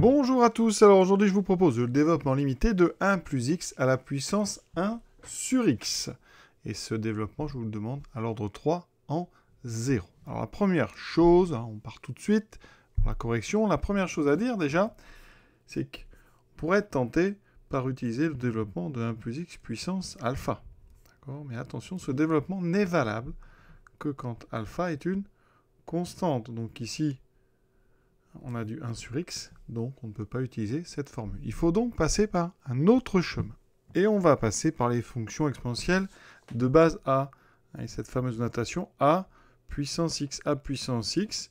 Bonjour à tous, alors aujourd'hui je vous propose le développement limité de 1 plus x à la puissance 1 sur x. Et ce développement, je vous le demande à l'ordre 3 en 0. Alors la première chose, hein, on part tout de suite pour la correction, la première chose à dire déjà, c'est qu'on pourrait être tenté par utiliser le développement de 1 plus x puissance alpha. Mais attention, ce développement n'est valable que quand alpha est une constante. Donc ici, on a du 1 sur x, donc on ne peut pas utiliser cette formule. Il faut donc passer par un autre chemin. Et on va passer par les fonctions exponentielles de base a, et cette fameuse notation a puissance x, a puissance x,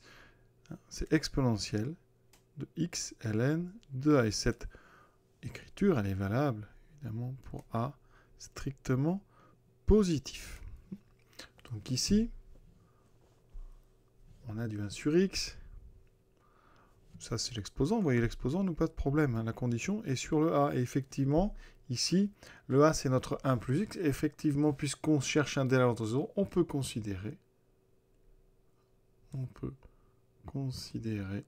c'est exponentiel de x ln de a. Et cette écriture, elle est valable, évidemment, pour a strictement positif. Donc ici, on a du 1 sur x, ça c'est l'exposant, vous voyez l'exposant, nous, pas de problème, hein. la condition est sur le A. Et effectivement, ici, le A c'est notre 1 plus x, effectivement, puisqu'on cherche un délai entre 0, on peut considérer, on peut considérer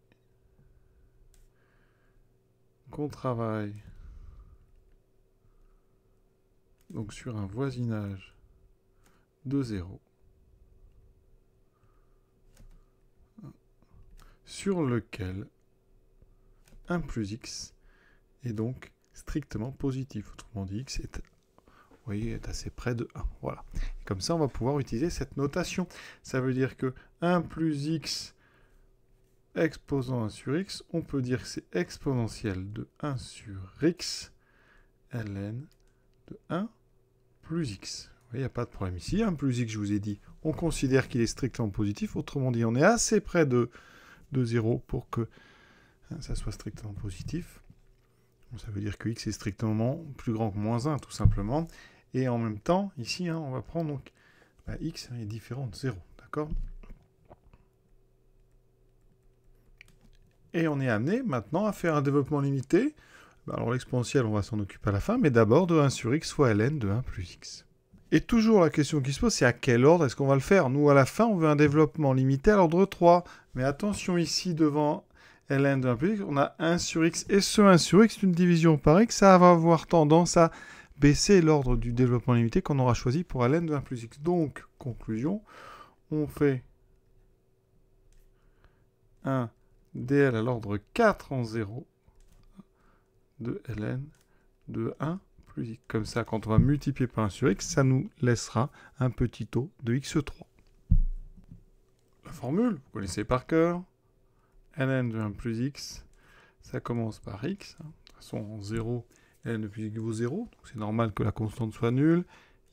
qu'on travaille donc sur un voisinage de 0 sur lequel 1 plus x est donc strictement positif. Autrement dit, x est, voyez, est assez près de 1. Voilà. comme ça, on va pouvoir utiliser cette notation. Ça veut dire que 1 plus x exposant 1 sur x, on peut dire que c'est exponentiel de 1 sur x ln de 1 plus x. Il n'y a pas de problème ici. 1 plus x, je vous ai dit, on considère qu'il est strictement positif. Autrement dit, on est assez près de, de 0 pour que Hein, ça soit strictement positif. ça veut dire que x est strictement plus grand que moins 1, tout simplement. Et en même temps, ici, hein, on va prendre donc bah, x est différent de 0, d'accord Et on est amené maintenant à faire un développement limité. Bah, alors l'exponentielle, on va s'en occuper à la fin, mais d'abord de 1 sur x fois ln de 1 plus x. Et toujours la question qui se pose, c'est à quel ordre est-ce qu'on va le faire Nous, à la fin, on veut un développement limité à l'ordre 3. Mais attention ici, devant ln de 1 plus x, on a 1 sur x, et ce 1 sur x une division par x, ça va avoir tendance à baisser l'ordre du développement limité qu'on aura choisi pour ln de 1 plus x. Donc, conclusion, on fait 1 dl à l'ordre 4 en 0 de ln de 1 plus x. Comme ça, quand on va multiplier par 1 sur x, ça nous laissera un petit taux de x3. La formule, vous connaissez par cœur ln de 1 plus x, ça commence par x. Hein. De toute façon, 0, ln de plus x vaut 0, donc c'est normal que la constante soit nulle.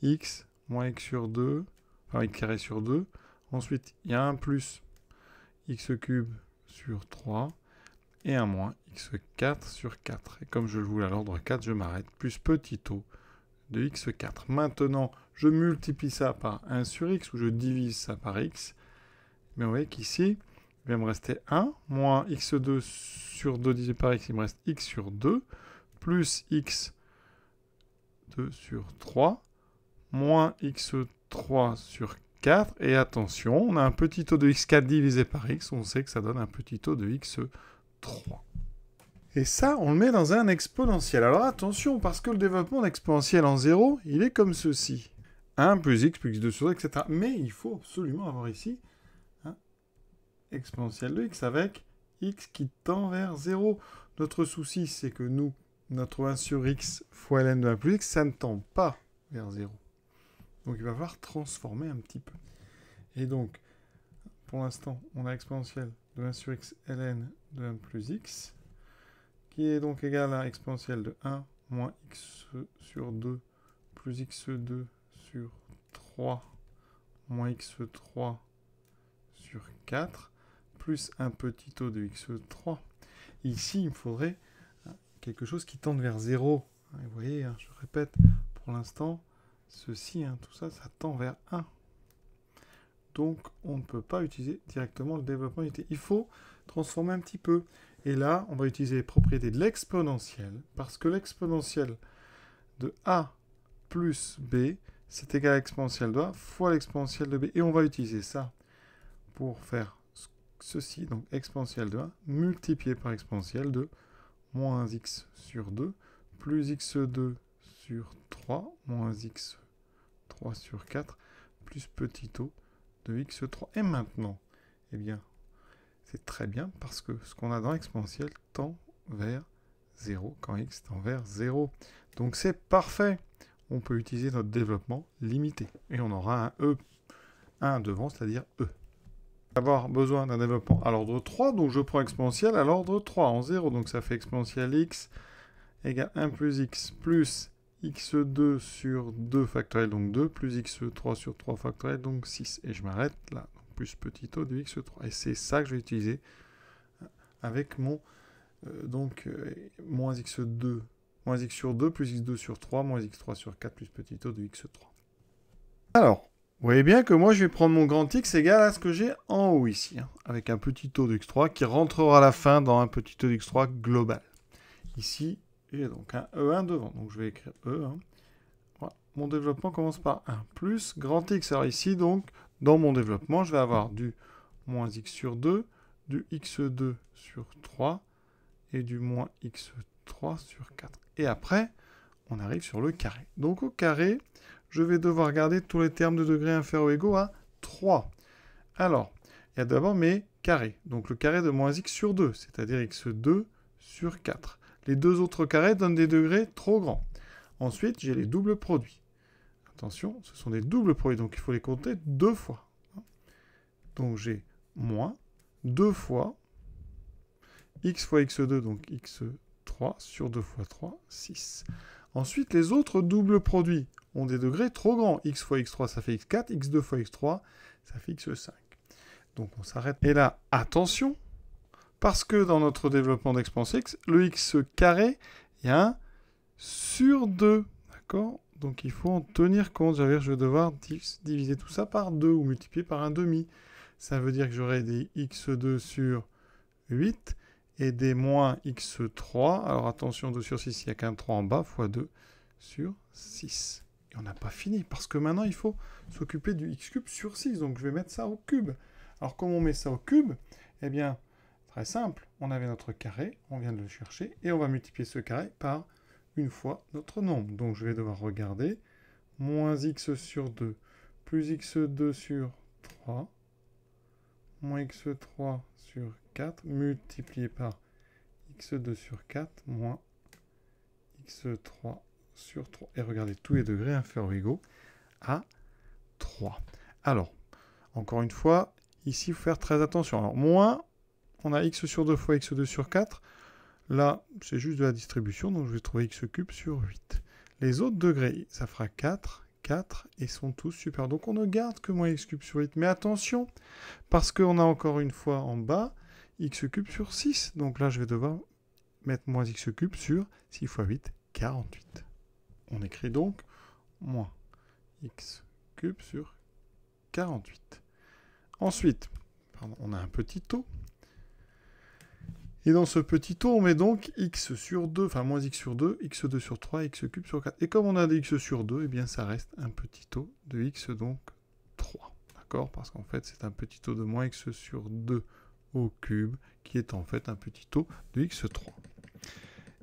x moins x sur 2, enfin x carré sur 2. Ensuite, il y a un plus x cube sur 3 et un moins x4 sur 4. Et comme je le voulais à l'ordre 4, je m'arrête. Plus petit o de x4. Maintenant, je multiplie ça par 1 sur x ou je divise ça par x. Mais on voyez qu'ici, il va me rester 1, moins x2 sur 2 divisé par x, il me reste x sur 2, plus x2 sur 3, moins x3 sur 4, et attention, on a un petit taux de x4 divisé par x, on sait que ça donne un petit taux de x3. Et ça, on le met dans un exponentiel. Alors attention, parce que le développement d'exponentiel en 0, il est comme ceci. 1 plus x plus x2 sur 2, etc. Mais il faut absolument avoir ici exponentielle de x avec x qui tend vers 0. Notre souci, c'est que nous, notre 1 sur x fois ln de 1 plus x, ça ne tend pas vers 0. Donc il va falloir transformer un petit peu. Et donc, pour l'instant, on a exponentielle de 1 sur x ln de 1 plus x, qui est donc égal à exponentielle de 1 moins x sur 2 plus x2 sur 3 moins x3 sur 4 plus un petit taux de x 3 e Ici, il me faudrait hein, quelque chose qui tende vers 0. vous voyez, hein, je répète, pour l'instant, ceci, hein, tout ça, ça tend vers 1. Donc, on ne peut pas utiliser directement le développement unité. Il faut transformer un petit peu. Et là, on va utiliser les propriétés de l'exponentielle, parce que l'exponentielle de A plus B, c'est égal à l'exponentielle de A fois l'exponentielle de B. Et on va utiliser ça pour faire ceci, donc exponentielle de 1, multiplié par exponentielle de moins x sur 2, plus x2 sur 3, moins x3 sur 4, plus petit o de x3. Et maintenant, eh bien, c'est très bien parce que ce qu'on a dans exponentielle tend vers 0 quand x tend vers 0. Donc c'est parfait. On peut utiliser notre développement limité. Et on aura un E, un devant, c'est-à-dire E avoir besoin d'un développement à l'ordre 3, donc je prends exponentiel à l'ordre 3 en 0, donc ça fait exponentiel x égale 1 plus x plus x2 sur 2 factoriel, donc 2, plus x3 sur 3 factoriel, donc 6. Et je m'arrête là, donc plus petit o de x3. Et c'est ça que je vais utiliser euh, avec mon, euh, donc, euh, moins x2, moins x sur 2, plus x2 sur 3, moins x3 sur 4, plus petit o de x3. Alors, vous voyez bien que moi, je vais prendre mon grand X égal à ce que j'ai en haut ici, hein, avec un petit taux x 3 qui rentrera à la fin dans un petit taux x 3 global. Ici, j'ai donc un E1 devant, donc je vais écrire E1. Mon développement commence par un plus grand X. Alors ici, donc, dans mon développement, je vais avoir du moins X sur 2, du X2 sur 3 et du moins X3 sur 4. Et après, on arrive sur le carré. Donc au carré, je vais devoir garder tous les termes de degrés inférieurs ou égaux à 3. Alors, il y a d'abord mes carrés. Donc le carré de moins x sur 2, c'est-à-dire x2 sur 4. Les deux autres carrés donnent des degrés trop grands. Ensuite, j'ai les doubles produits. Attention, ce sont des doubles produits, donc il faut les compter deux fois. Donc j'ai moins 2 fois x fois x2, donc x3 sur 2 fois 3, 6. Ensuite, les autres doubles produits ont des degrés trop grands. x fois x3, ça fait x4, x2 fois x3, ça fait x5. Donc on s'arrête. Et là, attention, parce que dans notre développement d'expansion, x, le x carré, il y a un sur 2. D'accord Donc il faut en tenir compte. Je vais devoir diviser tout ça par 2 ou multiplier par un demi. Ça veut dire que j'aurai des x2 sur 8 et des moins x3. Alors attention, 2 sur 6, il n'y a qu'un 3 en bas, fois 2 sur 6. Et on n'a pas fini, parce que maintenant, il faut s'occuper du x cube sur 6. Donc je vais mettre ça au cube. Alors comment on met ça au cube Eh bien, très simple, on avait notre carré, on vient de le chercher, et on va multiplier ce carré par une fois notre nombre. Donc je vais devoir regarder, moins x sur 2 plus x2 sur 3 moins x3 sur 4 multiplié par x2 sur 4 moins x3 sur 3. Et regardez, tous les degrés inférieurs hein, égaux à 3. Alors, encore une fois, ici, il faut faire très attention. Alors, moins, on a x sur 2 fois x2 sur 4. Là, c'est juste de la distribution, donc je vais trouver x 3 sur 8. Les autres degrés, ça fera 4, et sont tous super. Donc on ne garde que moins x cube sur 8. Mais attention, parce qu'on a encore une fois en bas x cube sur 6. Donc là, je vais devoir mettre moins x cube sur 6 fois 8, 48. On écrit donc moins x cube sur 48. Ensuite, on a un petit taux et dans ce petit taux, on met donc x sur 2, enfin moins x sur 2, x2 sur 3, x cube sur 4. Et comme on a des x sur 2, eh bien ça reste un petit taux de x donc 3. D'accord Parce qu'en fait, c'est un petit taux de moins x sur 2 au cube, qui est en fait un petit taux de x3.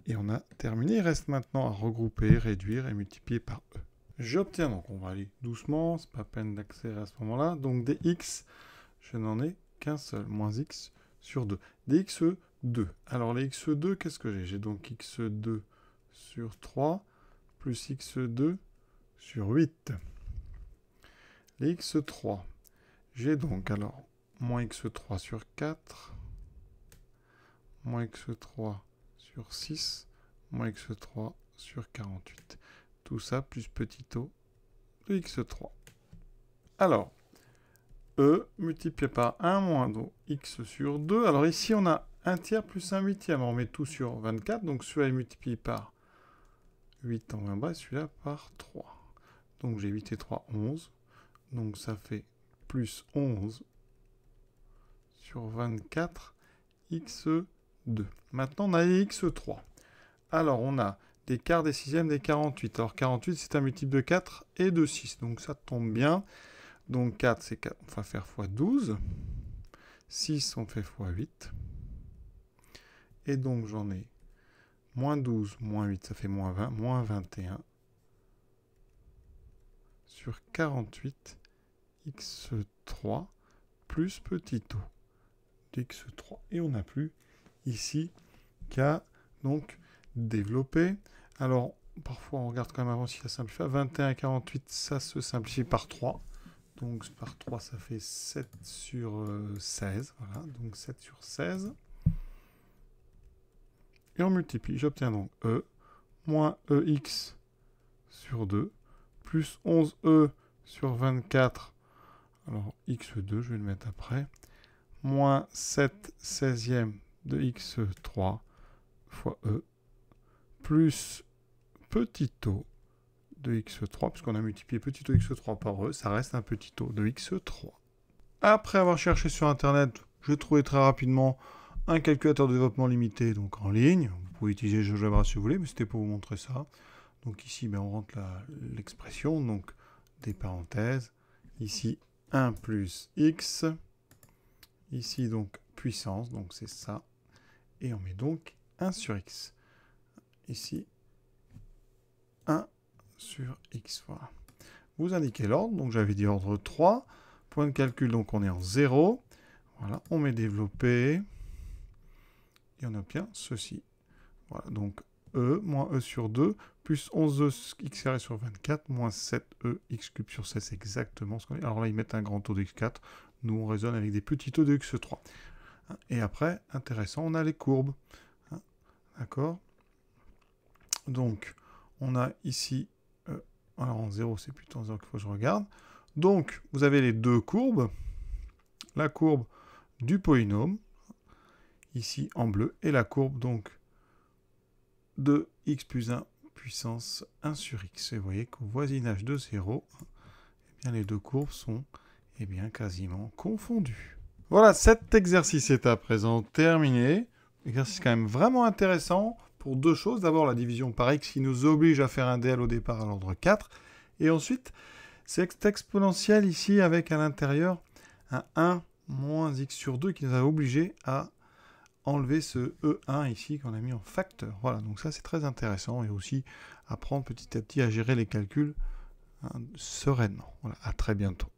Et on a terminé. Il reste maintenant à regrouper, réduire et multiplier par e. J'obtiens, donc on va aller doucement, c'est pas peine d'accélérer à ce moment-là. Donc dx, je n'en ai qu'un seul, moins x sur 2. dx 2. Alors les x2, qu'est-ce que j'ai J'ai donc x2 sur 3 plus x2 sur 8. Les x3, j'ai donc alors moins x3 sur 4, moins x3 sur 6, moins x3 sur 48. Tout ça plus petit o de x3. Alors, e multiplié par 1 moins donc x sur 2. Alors ici, on a 1 tiers plus 1 huitième. On met tout sur 24, donc celui-là est multiplié par 8 en 20 bas, et celui-là par 3. Donc j'ai 8 et 3, 11. Donc ça fait plus 11 sur 24 x2. Maintenant on a les x3. Alors on a des quarts, des sixièmes, des 48. Alors 48 c'est un multiple de 4 et de 6. Donc ça tombe bien. Donc 4 c'est 4, on va faire x12. 6 on fait x8. Et donc j'en ai moins 12, moins 8, ça fait moins 20, moins 21 sur 48 x3 plus petit o dx3. Et on n'a plus ici qu'à donc développer. Alors parfois on regarde quand même avant si ça simplifie. 21 et 48, ça se simplifie par 3. Donc par 3, ça fait 7 sur 16. Euh, voilà, donc 7 sur 16 et on multiplie. J'obtiens donc E moins EX sur 2 plus 11E e sur 24. Alors X2, je vais le mettre après. Moins 7 16e de X3 fois E plus petit taux de x3, puisqu'on a multiplié petit taux x3 par e, ça reste un petit taux de x3. Après avoir cherché sur Internet, je trouvais très rapidement un calculateur de développement limité donc en ligne. Vous pouvez utiliser GeoGebra si vous voulez, mais c'était pour vous montrer ça. Donc ici, ben, on rentre l'expression, donc des parenthèses. Ici, 1 plus x. Ici, donc, puissance, donc c'est ça. Et on met donc 1 sur x. Ici, 1 sur x, voilà. Vous indiquez l'ordre, donc j'avais dit ordre 3. Point de calcul, donc on est en 0. Voilà, on met développé et on obtient ceci. Voilà, donc E, moins E sur 2, plus 11E e x carré sur 24, moins 7E x cube sur 16, c'est exactement ce qu'on dit. Alors là, ils mettent un grand taux de x4, nous on raisonne avec des petits taux de x3. Hein, et après, intéressant, on a les courbes. Hein, d'accord Donc, on a ici, euh, alors en 0, c'est plutôt en 0 qu'il faut que je regarde. Donc, vous avez les deux courbes, la courbe du polynôme, ici en bleu, et la courbe donc de x plus 1 puissance 1 sur x. Et vous voyez qu'au voisinage de 0, eh bien, les deux courbes sont eh bien, quasiment confondues. Voilà, cet exercice est à présent terminé. Exercice quand même vraiment intéressant pour deux choses. D'abord, la division par x qui nous oblige à faire un DL au départ à l'ordre 4. Et ensuite, cette exponentielle ici avec à l'intérieur un 1 moins x sur 2 qui nous a obligé à enlever ce E1 ici qu'on a mis en facteur. Voilà, donc ça c'est très intéressant et aussi apprendre petit à petit à gérer les calculs hein, sereinement. Voilà, à très bientôt.